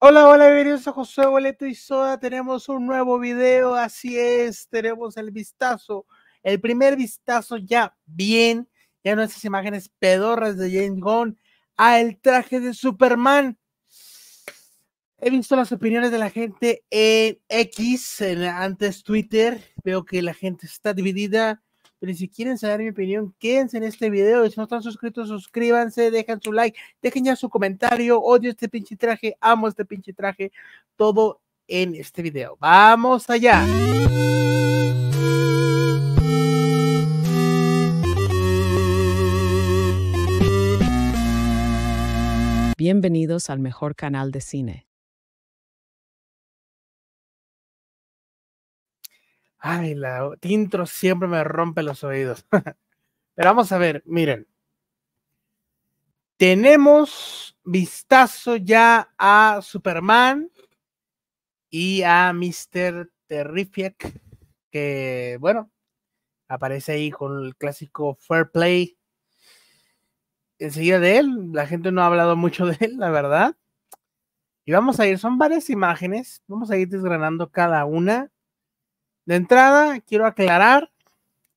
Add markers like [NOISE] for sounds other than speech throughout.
Hola, hola, bienvenidos a José Boleto y Soda. Tenemos un nuevo video, así es, tenemos el vistazo, el primer vistazo ya bien, ya no imágenes pedorras de James Gunn, a traje de Superman. He visto las opiniones de la gente en X, en, antes Twitter, veo que la gente está dividida. Pero si quieren saber mi opinión, quédense en este video. Y si no están suscritos, suscríbanse, dejen su like, dejen ya su comentario. Odio este pinche traje, amo este pinche traje. Todo en este video. ¡Vamos allá! Bienvenidos al mejor canal de cine Ay, la intro siempre me rompe los oídos. [LAUGHS] Pero vamos a ver, miren. Tenemos vistazo ya a Superman y a Mr. Terrific, que bueno, aparece ahí con el clásico Fair Play. Enseguida de él, la gente no ha hablado mucho de él, la verdad. Y vamos a ir, son varias imágenes, vamos a ir desgranando cada una de entrada, quiero aclarar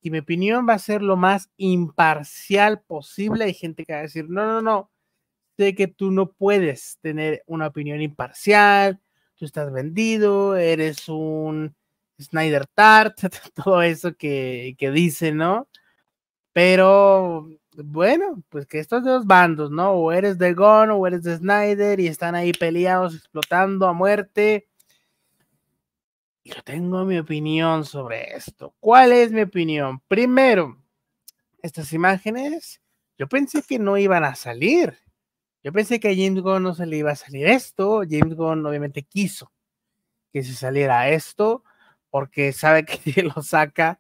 que mi opinión va a ser lo más imparcial posible. Hay gente que va a decir, no, no, no, sé que tú no puedes tener una opinión imparcial, tú estás vendido, eres un Snyder Tart, [LAUGHS] todo eso que, que dice, ¿no? Pero bueno, pues que estos dos bandos, ¿no? O eres de Gon o eres de Snyder y están ahí peleados, explotando a muerte yo tengo mi opinión sobre esto. ¿Cuál es mi opinión? Primero, estas imágenes, yo pensé que no iban a salir. Yo pensé que a James Gunn no se le iba a salir esto. James Gunn obviamente quiso que se saliera esto, porque sabe [LAUGHS] que si lo saca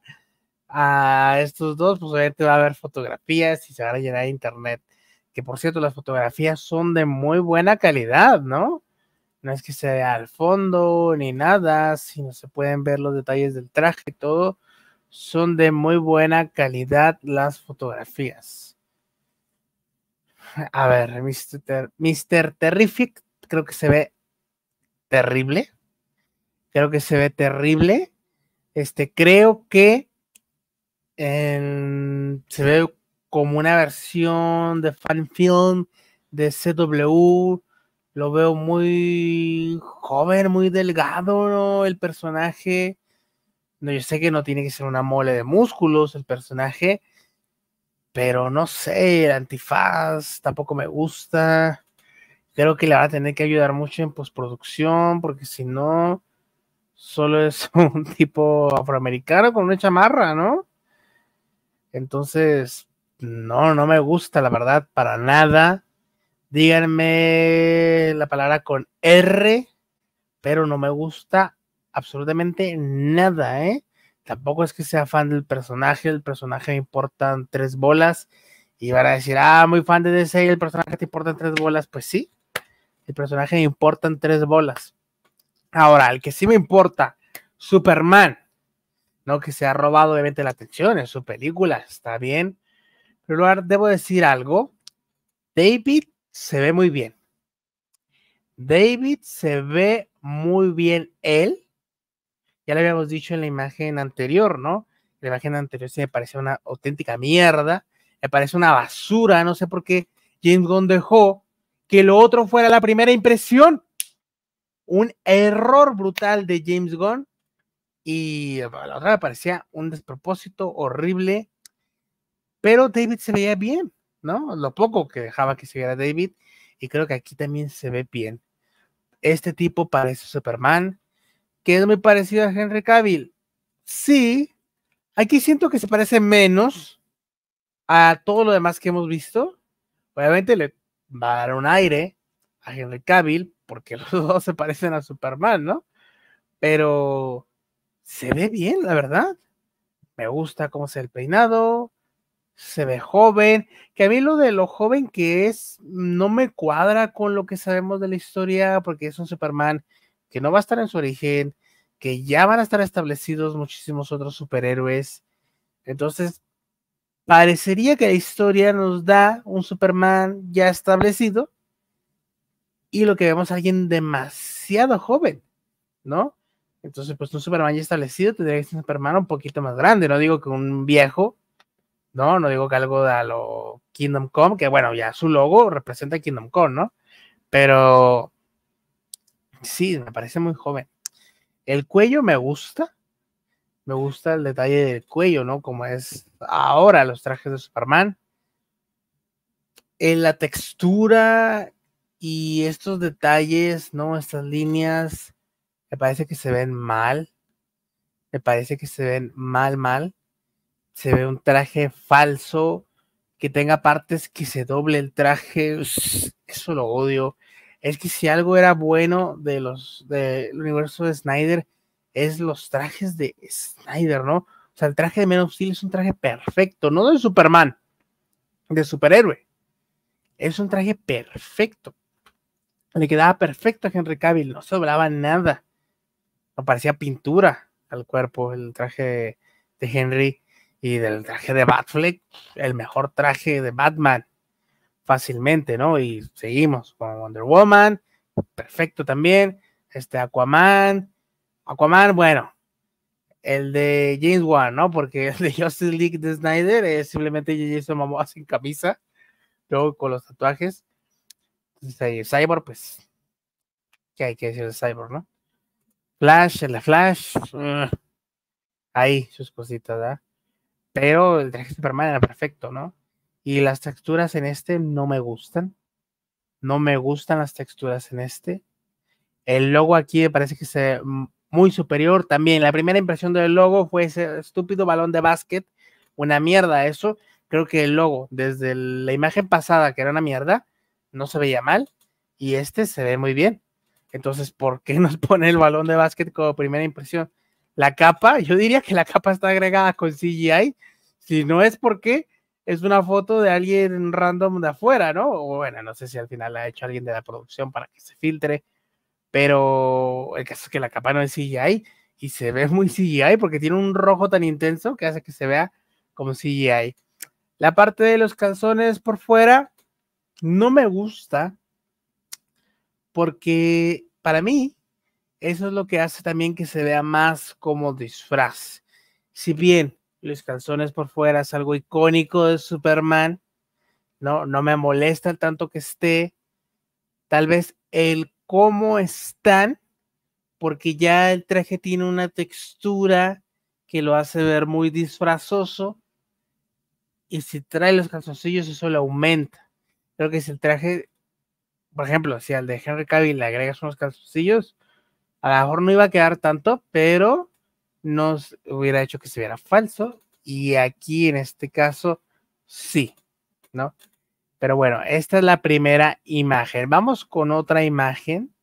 a estos dos, pues obviamente va a haber fotografías y se van a llenar internet. Que por cierto, las fotografías son de muy buena calidad, ¿no? No es que se vea al fondo ni nada, sino se pueden ver los detalles del traje y todo. Son de muy buena calidad las fotografías. A ver, Mr. Terrific creo que se ve terrible. Creo que se ve terrible. Este, creo que se ve como una versión de fan film de CW lo veo muy joven, muy delgado, El personaje. No, yo sé que no tiene que ser una mole de músculos el personaje, pero no sé, el antifaz tampoco me gusta. Creo que le va a tener que ayudar mucho en postproducción, porque si no, solo es [LAUGHS] un tipo afroamericano con una chamarra, ¿no? Entonces, no, no me gusta, la verdad, para nada. Díganme la palabra con R, pero no me gusta absolutamente nada, ¿eh? Tampoco es que sea fan del personaje, el personaje me importan tres bolas y van a decir, ah, muy fan de DC, el personaje te importan tres bolas, pues sí, el personaje me importan tres bolas. Ahora, el que sí me importa, Superman, ¿no? Que se ha robado obviamente la atención en su película, está bien, pero debo decir algo, David se ve muy bien. David se ve muy bien él. Ya lo habíamos dicho en la imagen anterior, ¿no? La imagen anterior se me parecía una auténtica mierda, me parece una basura, no sé por qué James Gunn dejó que lo otro fuera la primera impresión. Un error brutal de James Gunn y la otra me parecía un despropósito horrible, pero David se veía bien. ¿no? Lo poco que dejaba que se viera David, y creo que aquí también se ve bien. Este tipo parece Superman, que es muy parecido a Henry Cavill. Sí, aquí siento que se parece menos a todo lo demás que hemos visto. Obviamente le va a dar un aire a Henry Cavill, porque [LAUGHS] los dos se parecen a Superman, ¿no? Pero se ve bien, la verdad. Me gusta cómo se el peinado, se ve joven, que a mí lo de lo joven que es no me cuadra con lo que sabemos de la historia, porque es un Superman que no va a estar en su origen, que ya van a estar establecidos muchísimos otros superhéroes. Entonces, parecería que la historia nos da un Superman ya establecido y lo que vemos alguien demasiado joven, ¿no? Entonces, pues un Superman ya establecido tendría que ser un Superman un poquito más grande, no digo que un viejo, ¿no? No digo que algo de a lo Kingdom Come, que bueno, ya su logo representa Kingdom Come, ¿no? Pero sí, me parece muy joven. El cuello me gusta. Me gusta el detalle del cuello, ¿no? Como es ahora los trajes de Superman. En la textura y estos detalles, ¿no? Estas líneas, me parece que se ven mal. Me parece que se ven mal, mal se ve un traje falso, que tenga partes que se doble el traje, eso lo odio. Es que si algo era bueno de los del universo de Snyder, es los trajes de Snyder, ¿no? O sea, el traje de menos es un traje perfecto, no de Superman, de superhéroe. Es un traje perfecto. Le quedaba perfecto a Henry Cavill, no sobraba nada. No parecía pintura al cuerpo el traje de Henry y del traje de Batfleck, el mejor traje de Batman, fácilmente, ¿no? Y seguimos con Wonder Woman, perfecto también, este Aquaman, Aquaman, bueno, el de James Wan, ¿no? Porque el de Justice League de Snyder es simplemente Jason Momoa sin camisa, luego con los tatuajes. Entonces, Cyborg, pues, ¿qué hay que decir de Cyborg, no? Flash, el de Flash, eh, ahí sus cositas, ¿verdad? Pero el traje Superman era perfecto, ¿no? Y las texturas en este no me gustan. No me gustan las texturas en este. El logo aquí me parece que es muy superior también. La primera impresión del logo fue ese estúpido balón de básquet. Una mierda eso. Creo que el logo, desde la imagen pasada, que era una mierda, no se veía mal. Y este se ve muy bien. Entonces, ¿por qué [LAUGHS] nos pone el balón de básquet como primera impresión? La capa, yo diría que la capa está agregada con CGI, si no es porque es una foto de alguien random de afuera, ¿no? O bueno, no sé si al final la ha hecho alguien de la producción para que se filtre, pero el caso es que la capa no es CGI y se ve muy CGI porque tiene un rojo tan intenso que hace que se vea como CGI. La parte de los calzones por fuera no me gusta porque para mí eso es lo que hace también que se vea más como disfraz. Si bien los calzones por fuera es algo icónico de Superman, no, no me molesta tanto que esté. Tal vez el cómo están, porque ya el traje tiene una textura que lo hace ver muy disfrazoso. Y si trae los calzoncillos, eso lo aumenta. Creo que si el traje, por ejemplo, si al de Henry Cavill le agregas unos calzoncillos, a lo mejor no iba a quedar tanto, pero nos hubiera hecho que se viera falso. Y aquí en este caso, sí, ¿no? Pero bueno, esta es la primera imagen. Vamos con otra imagen,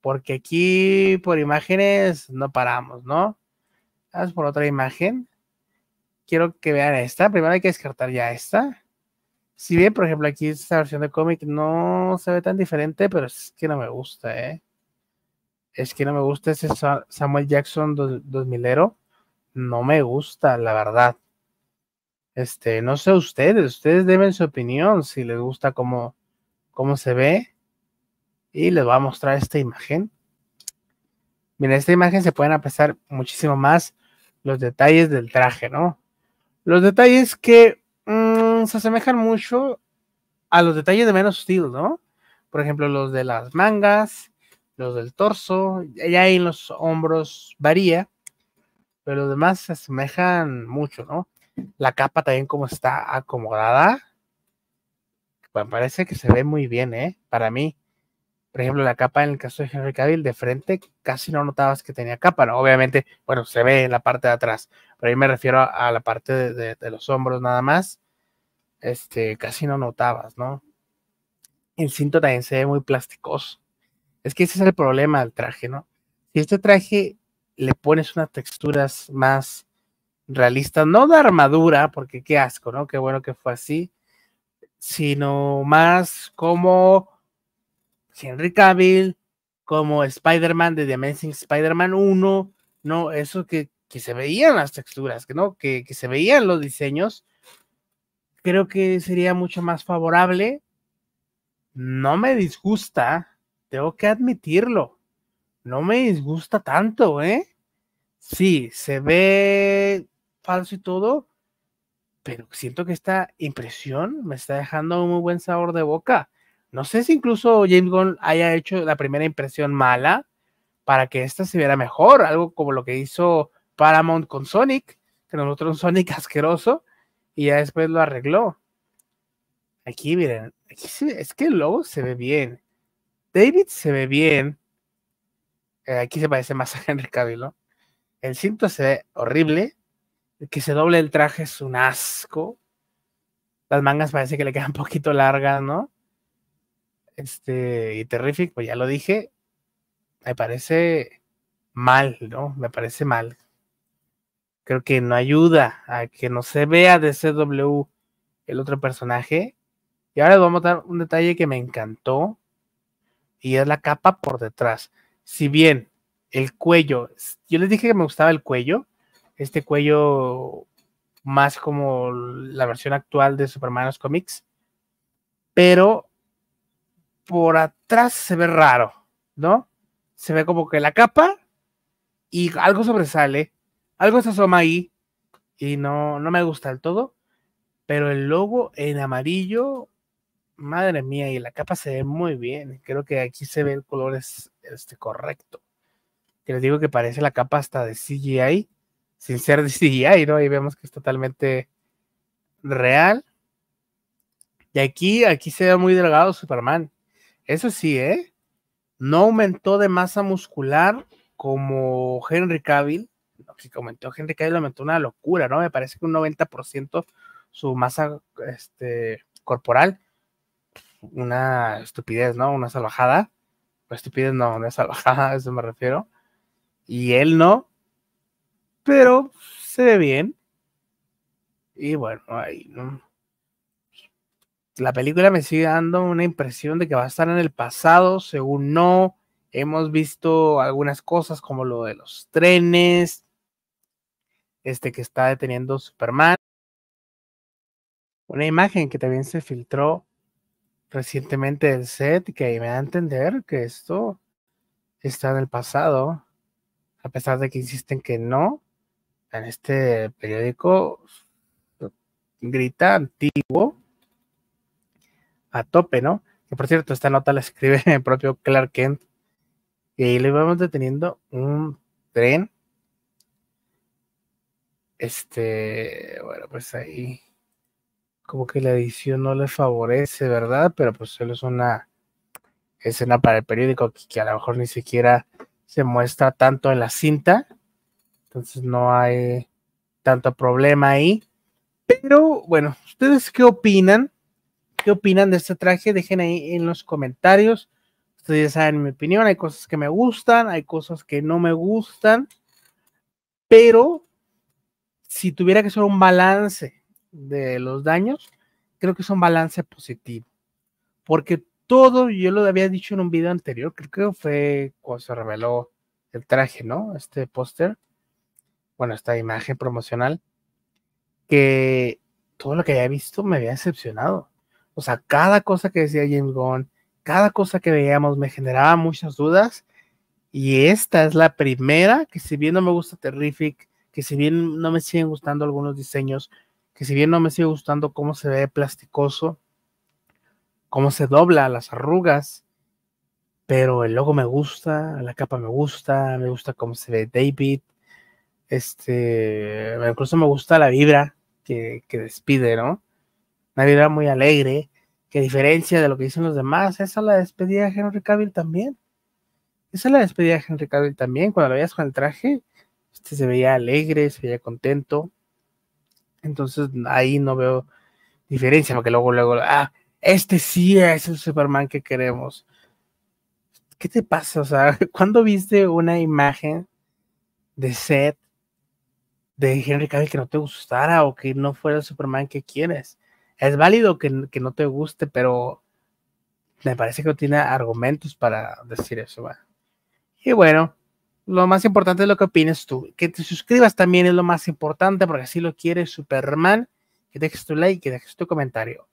porque aquí por imágenes no paramos, ¿no? Vamos por otra imagen. Quiero que vean esta. Primero hay que descartar ya esta. Si bien, por ejemplo, aquí esta versión de cómic no se ve tan diferente, pero es que no me gusta, ¿eh? es que no me gusta ese Samuel Jackson 2000ero. No me gusta, la verdad. Este, no sé ustedes, ustedes deben su opinión, si les gusta cómo, cómo se ve. Y les voy a mostrar esta imagen. Miren, esta imagen se pueden apreciar muchísimo más los detalles del traje, ¿no? Los detalles que mm, se asemejan mucho a los detalles de menos estilo, ¿no? Por ejemplo, los de las mangas, los del torso, ya en los hombros varía, pero los demás se asemejan mucho, ¿no? La capa también como está acomodada, bueno, parece que se ve muy bien, ¿eh? Para mí, por ejemplo, la capa en el caso de Henry Cavill de frente casi no notabas que tenía capa, ¿no? Obviamente, bueno, se ve en la parte de atrás, pero ahí me refiero a, la parte de, los hombros nada más, este, casi no notabas, ¿no? El cinto también se ve muy plasticoso. Es que ese es el problema del traje, ¿no? Si este traje le pones unas texturas más realistas, no de armadura, porque qué asco, ¿no? Qué bueno que fue así, sino más como Henry Cavill, como Spider-Man de The Amazing Spider-Man 1, ¿no? Eso que, que, se veían las texturas, ¿no? Que, que se veían los diseños, creo que sería mucho más favorable. No me disgusta, tengo que admitirlo, no me disgusta tanto, ¿eh? Sí, se ve falso y todo, pero siento que esta impresión me está dejando un muy buen sabor de boca. No sé si incluso James Gunn haya hecho la primera impresión mala para que esta se viera mejor, algo como lo que hizo Paramount con Sonic, que nosotros Sonic [LAUGHS] asqueroso y ya después lo arregló. Aquí, miren, es que el logo se ve bien. David se ve bien. Eh, aquí se parece más a [LAUGHS] Henry Cavill, El cinto se ve horrible. El que se doble el traje es un asco. Las mangas parece que le quedan un [LAUGHS] poquito largas, ¿no? Este, y Terrific, pues ya lo dije. Me parece mal, ¿no? Me parece mal. Creo que no ayuda a que no se vea de CW el otro personaje. Y ahora les voy a dar un detalle que me encantó y es la capa por detrás. Si bien el cuello, yo les dije que me gustaba el cuello, este cuello más como la versión actual de Superman los cómics, pero por atrás se ve raro, ¿no? Se ve como que la capa y algo sobresale, algo se asoma ahí y no, no me gusta del todo, pero el logo en amarillo madre mía, y la capa se ve muy bien. Creo que aquí se ve el color este, correcto. Que les digo que parece la capa hasta de CGI, sin ser de CGI, ¿no? Y vemos que es totalmente real. Y aquí, aquí se ve muy delgado Superman. Eso sí, ¿eh? No aumentó de masa muscular como Henry Cavill. si que aumentó Henry Cavill aumentó una locura, ¿no? Me parece que un 90% su masa este, corporal una estupidez, ¿no? Una salvajada. Pues estupidez no, una salvajada, [LAUGHS] a eso me refiero. Y él no, pero se ve bien. Y bueno, ahí, ¿no? La película me sigue dando una impresión de que va a estar en el pasado, según no. Hemos visto algunas cosas como lo de los trenes, este que está deteniendo Superman. Una imagen que también se filtró recientemente el set que me da a entender que esto está en el pasado, a pesar de que insisten que no. En este periódico grita antiguo a tope, ¿no? Que por cierto, esta nota la escribe [LAUGHS] el propio Clark Kent. Y ahí le vamos deteniendo un tren. Este, bueno, pues ahí como que la edición no le favorece, ¿verdad? Pero pues solo es una escena para el periódico que, a lo mejor ni siquiera se muestra tanto en la cinta. Entonces no hay tanto problema ahí. Pero bueno, ¿ustedes qué opinan? ¿Qué opinan de este traje? Dejen ahí en los comentarios. Ustedes saben mi opinión. Hay cosas que me gustan, hay cosas que no me gustan. Pero si tuviera que hacer un balance de los daños, creo que es un balance positivo. Porque todo, yo lo había dicho en un video anterior, creo que fue cuando se reveló el traje, ¿no? Este póster, bueno, esta imagen promocional, que todo lo que había visto me había decepcionado. O sea, cada cosa que decía James cada cosa que veíamos me generaba muchas dudas. Y esta es la primera que si bien no me gusta Terrific, que si bien no me siguen gustando algunos diseños, que si bien no me sigue gustando cómo se ve plasticoso, cómo se dobla las arrugas, pero el logo me gusta, la capa me gusta, me gusta cómo se ve David, este, incluso me gusta la vibra que, despide, ¿no? Una vibra muy alegre, que diferencia de lo que dicen los demás, esa la despedida de Henry Cavill también. Esa la despedida de Henry Cavill también, cuando lo veías con el traje, este se veía alegre, se veía contento. Entonces ahí no veo diferencia, porque luego, luego, ah, este sí es el Superman que queremos. ¿Qué te pasa? O sea, [LAUGHS] ¿cuándo viste una imagen de set de Henry Cavill que no te gustara o que no fuera el Superman que quieres? Es válido que, no te guste, pero me parece que no tiene argumentos para decir eso. Y bueno, lo más importante es lo que opines tú. Que te suscribas también es lo más importante porque así lo quiere Superman. Que dejes tu like, que dejes tu comentario.